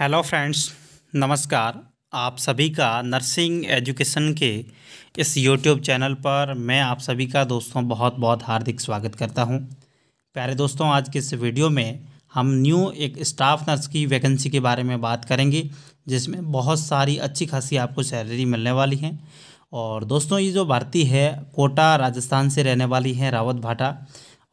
hello friends नमस्कार आप सभी का नर्सिंग एजुकेशन के इस यूट्यूब चैनल पर मैं आप सभी का दोस्तों बहुत बहुत हार्दिक स्वागत करता हूं प्यारे दोस्तों आज के इस वीडियो में हम न्यू एक स्टाफ नर्स की वैकेंसी के बारे में बात करेंगे जिसमें बहुत सारी अच्छी खासी आपको सैलरी मिलने वाली है और दोस्तों ये जो भारती है कोटा राजस्थान से रहने वाली हैं रावत भाटा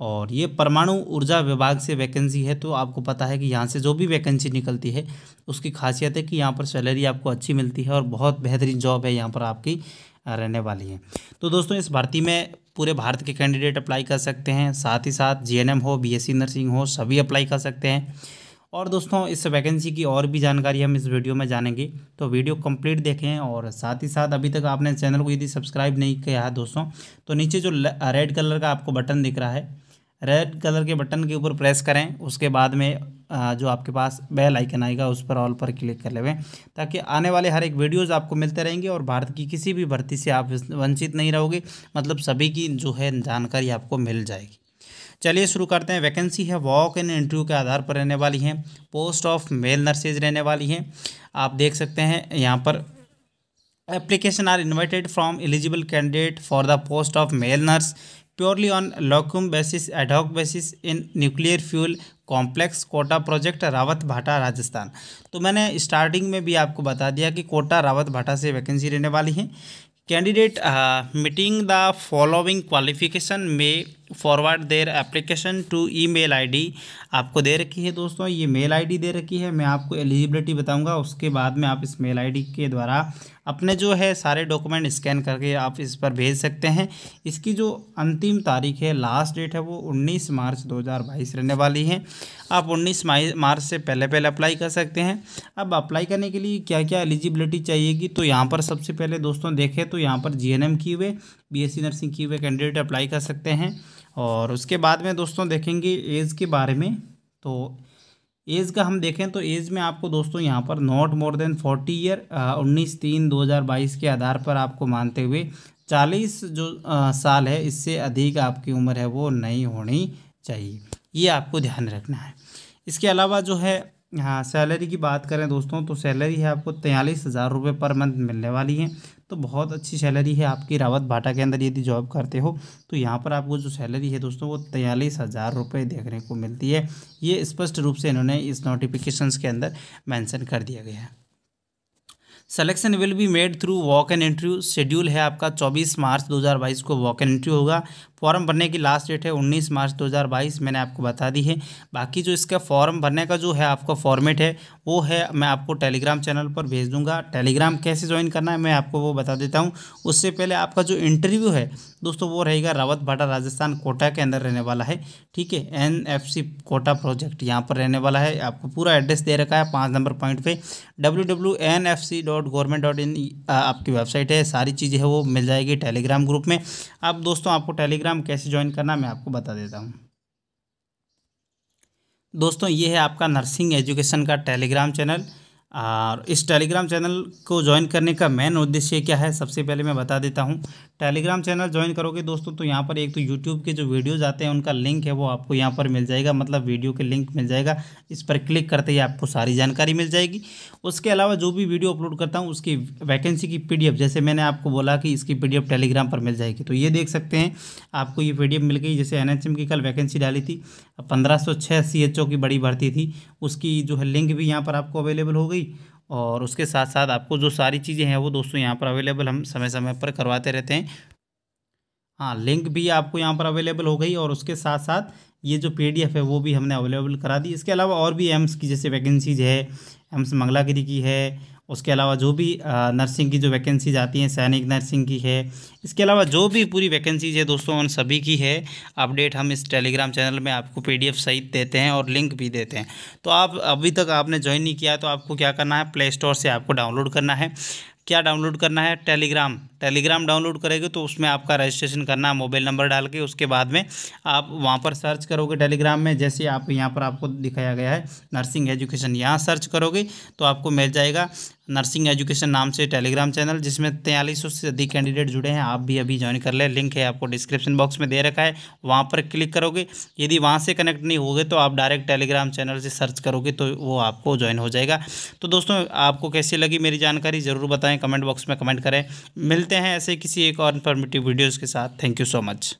और ये परमाणु ऊर्जा विभाग से वैकेंसी है तो आपको पता है कि यहाँ से जो भी वैकेंसी निकलती है उसकी खासियत है कि यहाँ पर सैलरी आपको अच्छी मिलती है और बहुत बेहतरीन जॉब है यहाँ पर आपकी रहने वाली है तो दोस्तों इस भर्ती में पूरे भारत के कैंडिडेट अप्लाई कर सकते हैं साथ ही साथ जीएनएम हो बी नर्सिंग हो सभी अप्लाई कर सकते हैं और दोस्तों इस वैकेंसी की और भी जानकारी हम इस वीडियो में जानेंगे तो वीडियो कंप्लीट देखें और साथ ही साथ अभी तक आपने चैनल को यदि सब्सक्राइब नहीं किया है दोस्तों तो नीचे जो रेड कलर का आपको बटन दिख रहा है रेड कलर के बटन के ऊपर प्रेस करें उसके बाद में जो आपके पास बेल आइकन आएगा उस पर ऑल पर क्लिक कर लेवें ताकि आने वाले हर एक वीडियोस आपको मिलते रहेंगे और भारत की किसी भी भर्ती से आप वंचित नहीं रहोगे मतलब सभी की जो है जानकारी आपको मिल जाएगी चलिए शुरू करते हैं वैकेंसी है वॉक इन इंटरव्यू के आधार पर रहने वाली हैं पोस्ट ऑफ मेल नर्सेज रहने वाली हैं आप देख सकते हैं यहाँ पर applications are invited from eligible candidate for the post of male nurse purely on locum basis ad hoc basis in nuclear fuel complex Kota project Rawat Bhata Rajasthan तो मैंने स्टार्टिंग में भी आपको बता दिया कि कोटा रावत भाटा से वैकेंसी रहने वाली है candidate meeting the following qualification में forward their application to email ID आपको दे रखी है दोस्तों ये मेल आईडी दे रखी है मैं आपको एलिजिबिलिटी बताऊंगा उसके बाद में आप इस मेल आईडी के द्वारा अपने जो है सारे डॉक्यूमेंट स्कैन करके आप इस पर भेज सकते हैं इसकी जो अंतिम तारीख है लास्ट डेट है वो 19 मार्च 2022 रहने वाली है आप 19 मार्च से पहले पहले अप्लाई कर सकते हैं अब अप्लाई करने के लिए क्या क्या एलिजिबिलिटी चाहिएगी तो यहाँ पर सबसे पहले दोस्तों देखें तो यहाँ पर जी एन एम की हुए बी नर्सिंग की हुए कैंडिडेट अप्लाई कर सकते हैं और उसके बाद में दोस्तों देखेंगे एज के बारे में तो एज का हम देखें तो एज में आपको दोस्तों यहाँ पर not more than forty year उन्नीस तीन दो हज़ार बाईस के आधार पर आपको मानते हुए चालीस जो आ, साल है इससे अधिक आपकी उम्र है वो नहीं होनी चाहिए ये आपको ध्यान रखना है इसके अलावा जो है हाँ सैलरी की बात करें दोस्तों तो सैलरी है आपको तैंतालीस हज़ार रुपये पर मंथ मिलने वाली है तो बहुत अच्छी सैलरी है आपकी रावत भाटा के अंदर यदि जॉब करते हो तो यहाँ पर आपको जो सैलरी है दोस्तों वो तैयलीस हज़ार रुपये देखने को मिलती है ये स्पष्ट रूप से इन्होंने इस नोटिफिकेशन के अंदर मैंसन कर दिया गया है selection will be made through walk and interview schedule है आपका 24 मार्च 2022 को वॉक एंड इंटरव्यू होगा फॉर्म भरने की लास्ट डेट है 19 मार्च 2022 मैंने आपको बता दी है बाकी जो इसका फॉर्म भरने का जो है आपका फॉर्मेट है वो है मैं आपको टेलीग्राम चैनल पर भेज दूंगा टेलीग्राम कैसे ज्वाइन करना है मैं आपको वो बता देता हूँ उससे पहले आपका जो इंटरव्यू है दोस्तों वो रहेगा रावत भाटा राजस्थान कोटा के अंदर रहने वाला है ठीक है N F C Kota project यहाँ पर रहने वाला है आपको पूरा एड्रेस दे रखा है पाँच नंबर पॉइंट पे W W N F C dot government dot in आपकी वेबसाइट है सारी चीज़ें हैं वो मिल जाएगी टेलीग्राम ग्रुप में अब दोस्तों आपको टेलीग्राम टेलीग्राम कैसे ज्वाइन करना मैं आपको बता देता हूँ दोस्तों ये है आपका नर्सिंग एजुकेशन का टेलीग्राम चैनल और इस टेलीग्राम चैनल को ज्वाइन करने का मेन उद्देश्य क्या है सबसे पहले मैं बता देता हूँ टेलीग्राम चैनल ज्वाइन करोगे दोस्तों तो यहाँ पर एक तो यूट्यूब के जो वीडियोज़ आते हैं उनका लिंक है वो आपको यहाँ पर मिल जाएगा मतलब वीडियो के लिंक मिल जाएगा इस पर क्लिक करते ही आपको सारी जानकारी मिल जाएगी उसके अलावा जो भी वीडियो अपलोड करता हूँ उसकी वैकेंसी की पी जैसे मैंने आपको बोला कि इसकी पी टेलीग्राम पर मिल जाएगी तो ये देख सकते हैं आपको ये पी मिल गई जैसे एन की कल वैकेंसी डाली थी पंद्रह सौ की बड़ी भर्ती थी उसकी जो है लिंक भी यहाँ पर आपको अवेलेबल हो गई होगी और उसके साथ साथ आपको जो सारी चीज़ें हैं वो दोस्तों यहाँ पर अवेलेबल हम समय समय पर करवाते रहते हैं हाँ लिंक भी आपको यहाँ पर अवेलेबल हो गई और उसके साथ साथ ये जो पी है वो भी हमने अवेलेबल करा दी इसके अलावा और भी एम्स की जैसे वैकेंसीज है एम्स मंगलागिरी की है उसके अलावा जो भी नर्सिंग की जो वैकेंसीज आती हैं सैनिक नर्सिंग की है इसके अलावा जो भी पूरी वैकेंसीज है दोस्तों उन सभी की है अपडेट हम इस टेलीग्राम चैनल में आपको पीडीएफ सहित देते हैं और लिंक भी देते हैं तो आप अभी तक आपने ज्वाइन नहीं किया तो आपको क्या करना है प्ले स्टोर से आपको डाउनलोड करना है क्या डाउनलोड करना है टेलीग्राम टेलीग्राम डाउनलोड करेंगे तो उसमें आपका रजिस्ट्रेशन करना मोबाइल नंबर डाल के उसके बाद में आप वहाँ पर सर्च करोगे टेलीग्राम में जैसे आप यहाँ पर आपको दिखाया गया है नर्सिंग एजुकेशन यहाँ सर्च करोगे तो आपको मिल जाएगा नर्सिंग एजुकेशन नाम से टेलीग्राम चैनल जिसमें तैंतालीस सौ से अधिक कैंडिडेट जुड़े हैं आप भी अभी ज्वाइन कर लें लिंक है आपको डिस्क्रिप्शन बॉक्स में दे रखा है वहाँ पर क्लिक करोगे यदि वहाँ से कनेक्ट नहीं होगे तो आप डायरेक्ट टेलीग्राम चैनल से सर्च करोगे तो वो आपको ज्वाइन हो जाएगा तो दोस्तों आपको कैसी लगी मेरी जानकारी ज़रूर बताएँ कमेंट बॉक्स में कमेंट करें मिलते मिलते हैं ऐसे किसी एक और इन्फॉर्मेटिव वीडियोज़ के साथ थैंक यू सो मच